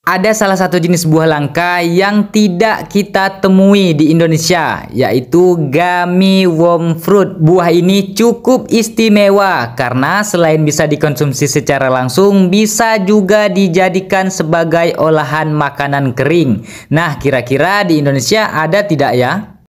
Ada salah satu jenis buah langka yang tidak kita temui di Indonesia, yaitu gummy worm fruit. Buah ini cukup istimewa karena selain bisa dikonsumsi secara langsung, bisa juga dijadikan sebagai olahan makanan kering. Nah, kira-kira di Indonesia ada tidak ya?